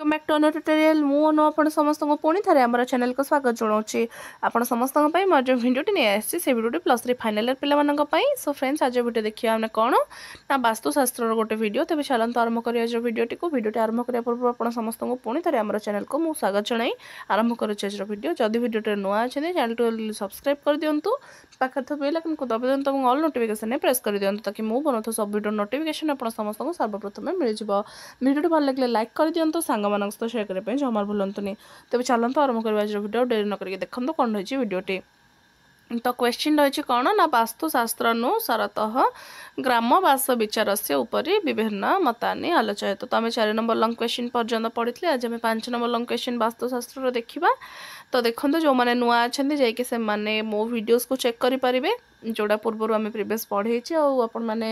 welcome back to another tutorial ମୁଁ ଅନୁ ଆପଣ ସମସ୍ତଙ୍କୁ ପୁଣି ଥରେ ଆମର ଚ୍ୟାନେଲ୍କୁ ସ୍ୱାଗତ ଜଣାଉଛି ଆପଣ ସମସ୍ତଙ୍କ ପାଇଁ ମୋର ଯେଉଁ ଭିଡ଼ିଓଟି ନେଇ ଆସିଛି ସେ ଭିଡ଼ିଓଟି ପ୍ଲସ୍ ଥ୍ରୀ ଫାଇନାଲ୍ ଇୟର୍ ପିଲାମାନଙ୍କ ପାଇଁ ସୋ ଫ୍ରେଣ୍ଡସ୍ ଆଜି ଭିଡ଼ିଓ ଦେଖିବା ଆମେ କ'ଣ ନା ବାସ୍ତୁଶାସ୍ତ୍ରର ଗୋଟେ ଭିଡ଼ିଓ ତେବେ ଚାଲନ୍ତୁ ଆରମ୍ଭ କରିବା ଯେଉଁ ଭିଡ଼ିଓଟିକୁ ଭିଡ଼ିଓଟି ଆରମ୍ଭ କରିବା ପୂର୍ବରୁ ଆପଣ ସମସ୍ତଙ୍କୁ ପୁଣି ଥରେ ଆମର ଚ୍ୟାନେଲ୍କୁ ମୁଁ ସ୍ୱାଗତ ଜଣାଇ ଆରମ୍ଭ କରୁଛି ଆଜିର ଭିଡ଼ିଓ ଯଦି ଭିଡ଼ିଓଟିରେ ନୂଆ ଅଛନ୍ତି ଚ୍ୟାନେଲ୍କୁ ସବସ୍କ୍ରାଇବ୍ କରିଦିଅନ୍ତୁ ପାଖରେ ଥିବା ବେଲ୍ ଆଇକନ୍କୁ ଦବାଇ ଦିଅନ୍ତୁ ଏବଂ ଅଲ୍ ନୋଟିଫିକେସନ୍ରେ ପ୍ରେସ୍ କରିଦିଅନ୍ତୁ ତାକି ମୁଁ ବନଉଥିବା ସବୁ ଭିଡ଼ିଓ ନୋଟିଫିକେସନ୍ ଆପଣ ସମସ୍ତଙ୍କୁ ସର୍ବପ୍ରଥମେ ମିଳିଯିବ ଭିଡ଼ିଓଟି ଭଲ ଲାଗିଲେ ଲାଇକ୍ କରିଦିଅନ୍ତୁ ସାଙ୍ଗ ସାଙ୍ଗମାନଙ୍କ ସହିତ ସେୟାର କରିବା ପାଇଁ ଜମାରୁ ଭୁଲନ୍ତୁନି ତେବେ ଚାଲନ୍ତୁ ଆରମ୍ଭ କରିବା ଆଜିର ଭିଡ଼ିଓ ଡେରି ନ କରିକି ଦେଖନ୍ତୁ କ'ଣ ରହିଛି ଭିଡ଼ିଓଟି ତ କ୍ୱେଶ୍ଚିନ୍ ରହିଛି କ'ଣ ନା ବାସ୍ତୁଶାସ୍ତ୍ରାନୁସାରତଃ ଗ୍ରାମ ବାସ ବିଚାରସ୍ୟ ଉପରେ ବିଭିନ୍ନ ମତାନି ଆଲୋଚୟିତ ତ ଆମେ ଚାରି ନମ୍ବର ଲଙ୍ଗ କ୍ୱେଶ୍ଚିନ୍ ପର୍ଯ୍ୟନ୍ତ ପଢ଼ିଥିଲେ ଆଜି ଆମେ ପାଞ୍ଚ ନମ୍ବର ଲଙ୍ଗ କ୍ୱେଶ୍ଚିନ୍ ବାସ୍ତୁଶାସ୍ତ୍ରର ଦେଖିବା ତ ଦେଖନ୍ତୁ ଯେଉଁମାନେ ନୂଆ ଅଛନ୍ତି ଯାଇକି ସେମାନେ ମୋ ଭିଡ଼ିଓସ୍କୁ ଚେକ୍ କରିପାରିବେ ଯେଉଁଟା ପୂର୍ବରୁ ଆମେ ପ୍ରିଭିୟସ୍ ପଢ଼େଇଛେ ଆଉ ଆପଣମାନେ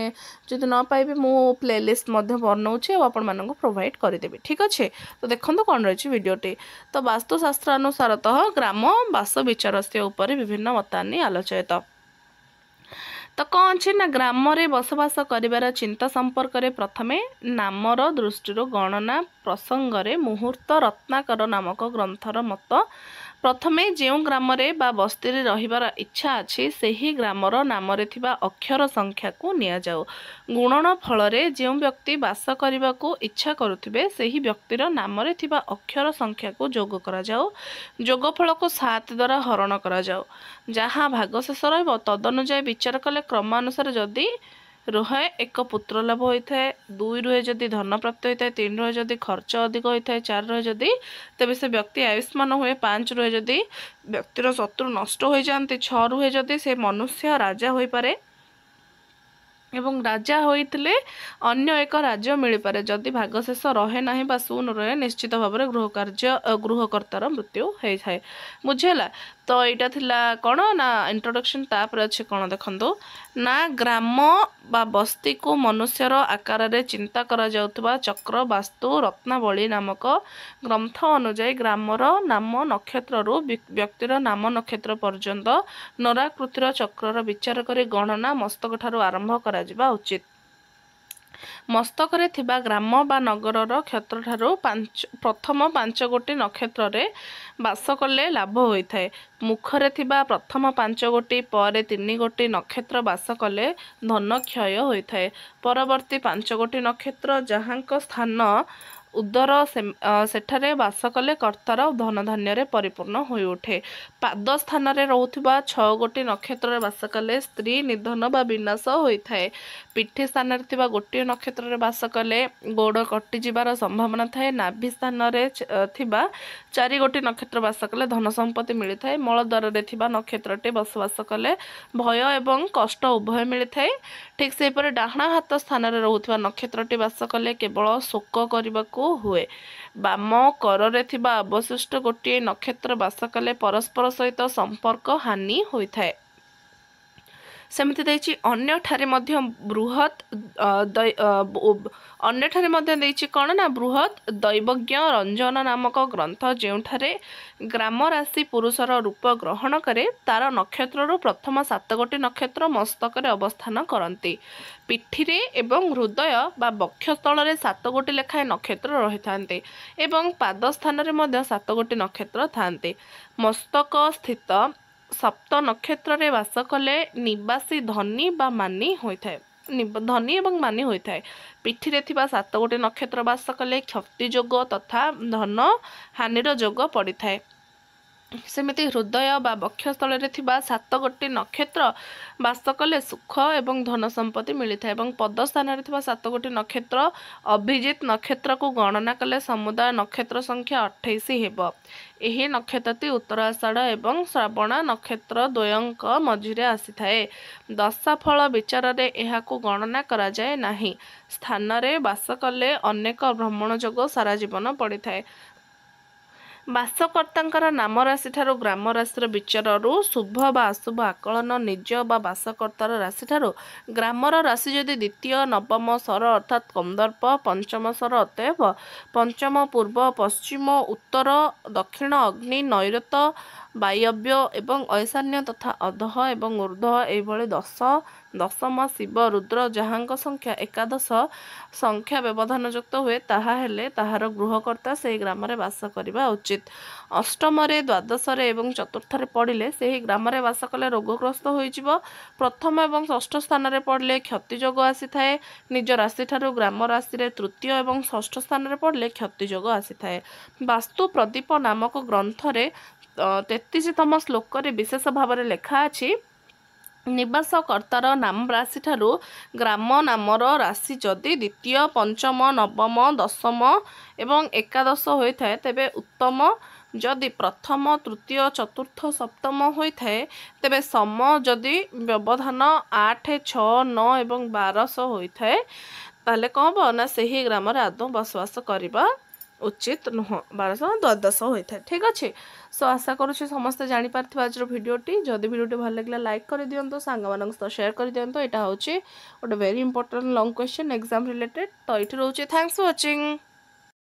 ଯଦି ନ ପାଇବେ ମୁଁ ପ୍ଲେ ଲିଷ୍ଟ ମଧ୍ୟ ବନାଉଛି ଆଉ ଆପଣମାନଙ୍କୁ ପ୍ରୋଭାଇଡ଼ କରିଦେବି ଠିକ୍ ଅଛି ତ ଦେଖନ୍ତୁ କ'ଣ ରହିଛି ଭିଡ଼ିଓଟି ତ ବାସ୍ତୁଶାସ୍ତ୍ର ଅନୁସାରତଃ ଗ୍ରାମ ବାସ ବିଚାରସ୍ୟ ଉପରେ ବିଭିନ୍ନ ମତାନି ଆଲୋଚିତ ତ କ'ଣ ଅଛି ନା ଗ୍ରାମରେ ବସବାସ କରିବାର ଚିନ୍ତା ସମ୍ପର୍କରେ ପ୍ରଥମେ ନାମର ଦୃଷ୍ଟିରୁ ଗଣନା ପ୍ରସଙ୍ଗରେ ମୁହୂର୍ତ୍ତ ରତ୍ନାକର ନାମକ ଗ୍ରନ୍ଥର ମତ ପ୍ରଥମେ ଯେଉଁ ଗ୍ରାମରେ ବା ବସ୍ତିରେ ରହିବାର ଇଚ୍ଛା ଅଛି ସେହି ଗ୍ରାମର ନାମରେ ଥିବା ଅକ୍ଷର ସଂଖ୍ୟାକୁ ନିଆଯାଉ ଗୁଣନ ଫଳରେ ଯେଉଁ ବ୍ୟକ୍ତି ବାସ କରିବାକୁ ଇଚ୍ଛା କରୁଥିବେ ସେହି ବ୍ୟକ୍ତିର ନାମରେ ଥିବା ଅକ୍ଷର ସଂଖ୍ୟାକୁ ଯୋଗ କରାଯାଉ ଯୋଗଫଳକୁ ସାତ ଦ୍ୱାରା ହରଣ କରାଯାଉ ଯାହା ଭାଗ ଶେଷ ରହିବ ତଦନୁଯାୟୀ ବିଚାର କଲେ କ୍ରମାନୁସାରେ ଯଦି ରୁହେ ଏକ ପୁତ୍ର ଲାଭ ହୋଇଥାଏ ଦୁଇ ରୁହେ ଯଦି ଧନ ପ୍ରାପ୍ତ ହୋଇଥାଏ ତିନି ରୁହେ ଯଦି ଖର୍ଚ୍ଚ ଅଧିକ ହୋଇଥାଏ ଚାରି ରୁହେ ଯଦି ତେବେ ସେ ବ୍ୟକ୍ତି ଆୟୁଷ୍ମାନ ହୁଏ ପାଞ୍ଚ ରୁହେ ଯଦି ବ୍ୟକ୍ତିର ଶତ୍ରୁ ନଷ୍ଟ ହୋଇଯାଆନ୍ତି ଛଅ ରୁହେ ଯଦି ସେ ମନୁଷ୍ୟ ରାଜା ହୋଇପାରେ ଏବଂ ରାଜା ହୋଇଥିଲେ ଅନ୍ୟ ଏକ ରାଜ୍ୟ ମିଳିପାରେ ଯଦି ଭାଗଶେଷ ରହେ ନାହିଁ ବା ଶୂନ ରହେ ନିଶ୍ଚିତ ଭାବରେ ଗୃହ କାର୍ଯ୍ୟ ଗୃହକର୍ତ୍ତାର ମୃତ୍ୟୁ ହୋଇଥାଏ ବୁଝିହେଲା ତ ଏଇଟା ଥିଲା କ'ଣ ନା ଇଣ୍ଟ୍ରୋଡ଼କ୍ସନ୍ ତାପରେ ଅଛି କ'ଣ ଦେଖନ୍ତୁ ନା ଗ୍ରାମ ବା ବସ୍ତିକୁ ମନୁଷ୍ୟର ଆକାରରେ ଚିନ୍ତା କରାଯାଉଥିବା ଚକ୍ର ବାସ୍ତୁ ରତ୍ନାବଳୀ ନାମକ ଗ୍ରନ୍ଥ ଅନୁଯାୟୀ ଗ୍ରାମର ନାମ ନକ୍ଷତ୍ରରୁ ବ୍ୟକ୍ତିର ନାମ ନକ୍ଷତ୍ର ପର୍ଯ୍ୟନ୍ତ ନରାକୃତିର ଚକ୍ରର ବିଚାର କରି ଗଣନା ମସ୍ତକଠାରୁ ଆରମ୍ଭ କରାଯାଏ କରାଯିବା ଉଚିତ ମସ୍ତକରେ ଥିବା ଗ୍ରାମ ବା ନଗରର କ୍ଷେତ୍ର ଠାରୁ ପାଞ୍ଚ ପ୍ରଥମ ପାଞ୍ଚ ଗୋଟି ନକ୍ଷତ୍ରରେ ବାସ କଲେ ଲାଭ ହୋଇଥାଏ ମୁଖରେ ଥିବା ପ୍ରଥମ ପାଞ୍ଚ ଗୋଟି ପରେ ତିନି ଗୋଟି ନକ୍ଷତ୍ର ବାସ କଲେ ଧନକ୍ଷୟ ହୋଇଥାଏ ପରବର୍ତ୍ତୀ ପାଞ୍ଚ ଗୋଟି ନକ୍ଷତ୍ର ଯାହାଙ୍କ ସ୍ଥାନ ଉଦର ସେଠାରେ ବାସ କଲେ କର୍ତ୍ତାର ଧନ ଧନଧାନ୍ୟରେ ପରିପୂର୍ଣ୍ଣ ହୋଇଉଠେ ପାଦ ସ୍ଥାନରେ ରହୁଥିବା ଛଅ ଗୋଟି ନକ୍ଷତ୍ରରେ ବାସ କଲେ ସ୍ତ୍ରୀ ନିଧନ ବା ବିନାଶ ହୋଇଥାଏ ପିଠି ସ୍ଥାନରେ ଥିବା ଗୋଟିଏ ନକ୍ଷତ୍ରରେ ବାସ କଲେ ଗୋଡ଼ କଟିଯିବାର ସମ୍ଭାବନା ଥାଏ ନାଭି ସ୍ଥାନରେ ଥିବା ଚାରି ଗୋଟି ନକ୍ଷତ୍ର ବାସ କଲେ ଧନ ସମ୍ପତ୍ତି ମିଳିଥାଏ ମୂଳଦ୍ୱାରରେ ଥିବା ନକ୍ଷତ୍ରଟି ବସବାସ କଲେ ଭୟ ଏବଂ କଷ୍ଟ ଉଭୟ ମିଳିଥାଏ ଠିକ୍ ସେହିପରି ଡାହାଣ ହାତ ସ୍ଥାନରେ ରହୁଥିବା ନକ୍ଷତ୍ରଟି ବାସ କଲେ କେବଳ ଶୋକ କରିବାକୁ ଆଗକୁ ହୁଏ ବାମ କରରେ ଥିବା ଅବଶିଷ୍ଟ ଗୋଟିଏ ନକ୍ଷତ୍ର ବାସ କଲେ ପରସ୍ପର ସହିତ ସମ୍ପର୍କ ହାନି ହୋଇଥାଏ ସେମିତି ଦେଇଛି ଅନ୍ୟଠାରେ ମଧ୍ୟ ବୃହତ ଅନ୍ୟଠାରେ ମଧ୍ୟ ଦେଇଛି କ'ଣ ନା ବୃହତ ଦୈବଜ୍ଞ ରଞ୍ଜନ ନାମକ ଗ୍ରନ୍ଥ ଯେଉଁଠାରେ ଗ୍ରାମ ରାଶି ପୁରୁଷର ରୂପ ଗ୍ରହଣ କରେ ତା'ର ନକ୍ଷତ୍ରରୁ ପ୍ରଥମ ସାତ ସାତଗୋଟି ନକ୍ଷତ୍ର ମସ୍ତକରେ ଅବସ୍ଥାନ କରନ୍ତି ପିଠିରେ ଏବଂ ହୃଦୟ ବା ବକ୍ଷସ୍ଥଳରେ ସାତ ସାତଗୋଟି ଲେଖାଏଁ ନକ୍ଷତ୍ର ରହିଥାନ୍ତି ଏବଂ ପାଦ ସ୍ଥାନରେ ମଧ୍ୟ ସାତ ସାତଗୋଟି ନକ୍ଷତ୍ର ଥାନ୍ତି ମସ୍ତକ ସ୍ଥିତ ସପ୍ତ ନକ୍ଷତ୍ରରେ ବାସ କଲେ ନିବାସୀ ଧନୀ ବା ମାନି ହୋଇଥାଏ ଧନୀ ଏବଂ ମାନି ହୋଇଥାଏ ପିଠିରେ ଥିବା ସାତ ଗୋଟି ନକ୍ଷତ୍ର ବାସ କଲେ କ୍ଷତି ଯୋଗ ତଥା ଧନ ହାନିର ଯୋଗ ପଡ଼ିଥାଏ ସେମିତି ହୃଦୟ ବା ବକ୍ଷସ୍ଥଳରେ ଥିବା ସାତ ଗୋଟି ନକ୍ଷତ୍ର ବାସ କଲେ ସୁଖ ଏବଂ ଧନ ସମ୍ପତ୍ତି ମିଳିଥାଏ ଏବଂ ପଦ ସ୍ଥାନରେ ଥିବା ସାତ ଗୋଟି ନକ୍ଷତ୍ର ଅଭିଜିତ ନକ୍ଷତ୍ରକୁ ଗଣନା କଲେ ସମୁଦାୟ ନକ୍ଷତ୍ର ସଂଖ୍ୟା ଅଠେଇଶ ହେବ ଏହି ନକ୍ଷତ୍ରଟି ଉତ୍ତର ଆଷାଢ଼ ଏବଂ ଶ୍ରାବଣ ନକ୍ଷତ୍ର ଦ୍ୱୟଙ୍କ ମଝିରେ ଆସିଥାଏ ଦଶାଫଳ ବିଚାରରେ ଏହାକୁ ଗଣନା କରାଯାଏ ନାହିଁ ସ୍ଥାନରେ ବାସ କଲେ ଅନେକ ଭ୍ରମଣ ଯୋଗ ସାରା ଜୀବନ ପଡ଼ିଥାଏ ବାସକର୍ତ୍ତାଙ୍କର ନାମ ରାଶିଠାରୁ ଗ୍ରାମ ରାଶିର ବିଚାରରୁ ଶୁଭ ବା ଅଶୁଭ ଆକଳନ ନିଜ ବା ବାସକର୍ତ୍ତାର ରାଶିଠାରୁ ଗ୍ରାମର ରାଶି ଯଦି ଦ୍ୱିତୀୟ ନବମ ସ୍ୱର ଅର୍ଥାତ୍ କନ୍ଦର୍ପ ପଞ୍ଚମ ସ୍ୱର ଅତୟବ ପଞ୍ଚମ ପୂର୍ବ ପଶ୍ଚିମ ଉତ୍ତର ଦକ୍ଷିଣ ଅଗ୍ନି ନୈରତ ବାୟବ୍ୟ ଏବଂ ଐଶାନ୍ୟ ତଥା ଅଧ ଏବଂ ଉର୍ଦ୍ଧ୍ୱ ଏହିଭଳି ଦଶ ଦଶମ ଶିବ ରୁଦ୍ର ଯାହାଙ୍କ ସଂଖ୍ୟା ଏକାଦଶ ସଂଖ୍ୟା ବ୍ୟବଧାନଯୁକ୍ତ ହୁଏ ତାହା ହେଲେ ତାହାର ଗୃହକର୍ତ୍ତା ସେହି ଗ୍ରାମରେ ବାସ କରିବା ଉଚିତ ଅଷ୍ଟମରେ ଦ୍ୱାଦଶରେ ଏବଂ ଚତୁର୍ଥରେ ପଡ଼ିଲେ ସେହି ଗ୍ରାମରେ ବାସ କଲେ ରୋଗଗ୍ରସ୍ତ ହୋଇଯିବ ପ୍ରଥମ ଏବଂ ଷଷ୍ଠ ସ୍ଥାନରେ ପଡ଼ିଲେ କ୍ଷତି ଯୋଗ ଆସିଥାଏ ନିଜ ରାଶିଠାରୁ ଗ୍ରାମ ରାଶିରେ ତୃତୀୟ ଏବଂ ଷଷ୍ଠ ସ୍ଥାନରେ ପଡ଼ିଲେ କ୍ଷତି ଯୋଗ ଆସିଥାଏ ବାସ୍ତୁ ପ୍ରଦୀପ ନାମକ ଗ୍ରନ୍ଥରେ ତେ ତେତିଶତମ ଶ୍ଳୋକରେ ବିଶେଷ ଭାବରେ ଲେଖା ଅଛି ନିବାସକର୍ତ୍ତାର ନାମ ରାଶିଠାରୁ ଗ୍ରାମ ନାମର ରାଶି ଯଦି ଦ୍ୱିତୀୟ ପଞ୍ଚମ ନବମ ଦଶମ ଏବଂ ଏକାଦଶ ହୋଇଥାଏ ତେବେ ଉତ୍ତମ ଯଦି ପ୍ରଥମ ତୃତୀୟ ଚତୁର୍ଥ ସପ୍ତମ ହୋଇଥାଏ ତେବେ ସମ ଯଦି ବ୍ୟବଧାନ ଆଠ ଛଅ ନଅ ଏବଂ ବାରଶହ ହୋଇଥାଏ ତାହେଲେ କ'ଣ ହେବ ନା ସେହି ଗ୍ରାମରେ ଆଦୌ ବସବାସ କରିବା উচিত নুহ বারশহ দ্বাদশ হয়ে থাকে ঠিক আছে সো আশা করছি সমস্ত জাঁপার আজর ভিডিওটি যদি ভিডিওটি ভালো লাগলে লাইক করে দিও সাং মান সেয়ার করে দিও এটা হচ্ছে গোটে very important long question exam related তো এটি রয়েছে থ্যাংকস ওয়াচিং